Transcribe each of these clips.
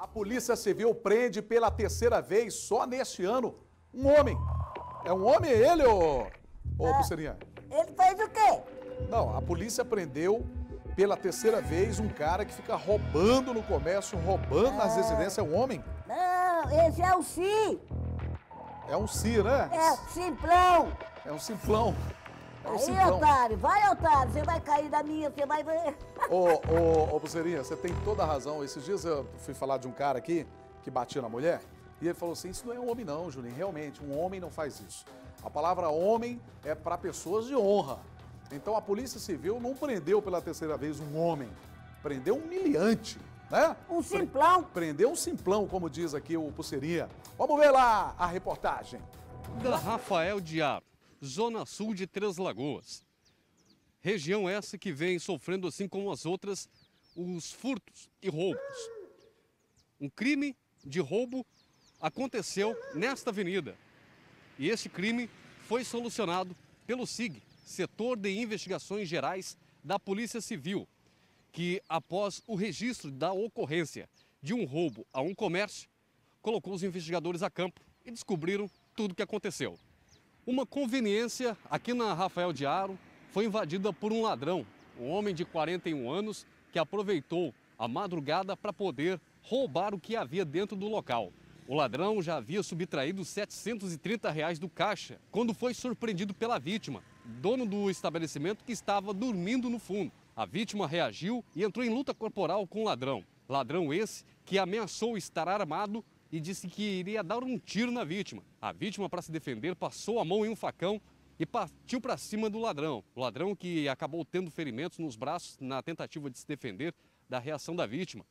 A Polícia Civil prende pela terceira vez, só neste ano, um homem. É um homem ele, ô, ô ah, Ele fez o quê? Não, a polícia prendeu pela terceira vez um cara que fica roubando no comércio, roubando nas ah. residências. É um homem? Não, esse é o Si. É um Si, né? É, simplão. É um simplão. Aí, otário, vai, otário, você vai cair da minha, você vai... ver. Ô, ô, ô, Bucerinha, você tem toda a razão. Esses dias eu fui falar de um cara aqui que batia na mulher e ele falou assim, isso não é um homem não, Juninho, realmente, um homem não faz isso. A palavra homem é para pessoas de honra. Então a Polícia Civil não prendeu pela terceira vez um homem, prendeu um miliante, né? Um simplão. Prendeu um simplão, como diz aqui o Pulseirinha. Vamos ver lá a reportagem. Rafael diabo zona sul de Três Lagoas. Região essa que vem sofrendo, assim como as outras, os furtos e roubos. Um crime de roubo aconteceu nesta avenida. E este crime foi solucionado pelo SIG, Setor de Investigações Gerais da Polícia Civil, que após o registro da ocorrência de um roubo a um comércio, colocou os investigadores a campo e descobriram tudo o que aconteceu. Uma conveniência aqui na Rafael de Aro foi invadida por um ladrão, um homem de 41 anos que aproveitou a madrugada para poder roubar o que havia dentro do local. O ladrão já havia subtraído 730 reais do caixa quando foi surpreendido pela vítima, dono do estabelecimento que estava dormindo no fundo. A vítima reagiu e entrou em luta corporal com o ladrão. Ladrão esse que ameaçou estar armado e disse que iria dar um tiro na vítima. A vítima, para se defender, passou a mão em um facão e partiu para cima do ladrão. O ladrão que acabou tendo ferimentos nos braços na tentativa de se defender da reação da vítima.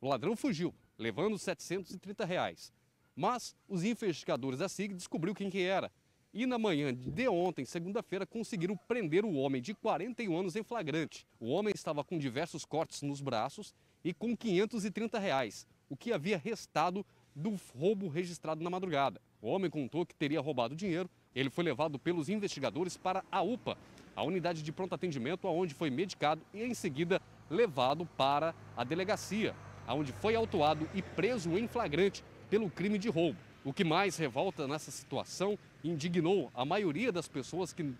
O ladrão fugiu, levando 730 reais. Mas os investigadores da SIG descobriu quem que era. E na manhã de ontem, segunda-feira, conseguiram prender o homem de 41 anos em flagrante. O homem estava com diversos cortes nos braços e com 530 reais, o que havia restado do roubo registrado na madrugada. O homem contou que teria roubado dinheiro. Ele foi levado pelos investigadores para a UPA, a unidade de pronto atendimento, onde foi medicado e em seguida levado para a delegacia, onde foi autuado e preso em flagrante pelo crime de roubo. O que mais revolta nessa situação indignou a maioria das pessoas que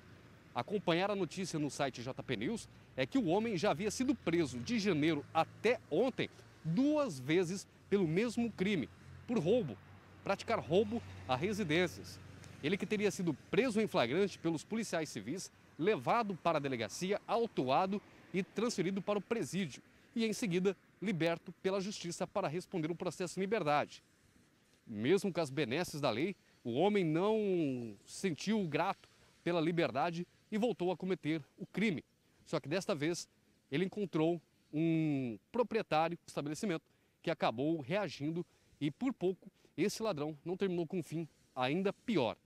acompanharam a notícia no site JP News é que o homem já havia sido preso de janeiro até ontem duas vezes pelo mesmo crime, por roubo, praticar roubo a residências. Ele que teria sido preso em flagrante pelos policiais civis, levado para a delegacia, autuado e transferido para o presídio. E em seguida, liberto pela justiça para responder o processo em liberdade. Mesmo com as benesses da lei, o homem não sentiu grato pela liberdade e voltou a cometer o crime. Só que desta vez ele encontrou um proprietário do estabelecimento que acabou reagindo e por pouco, esse ladrão não terminou com um fim ainda pior.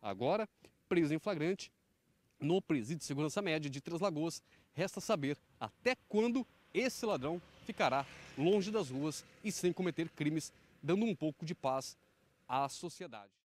Agora, preso em flagrante no presídio de segurança média de Três Lagoas, resta saber até quando esse ladrão ficará longe das ruas e sem cometer crimes, dando um pouco de paz à sociedade.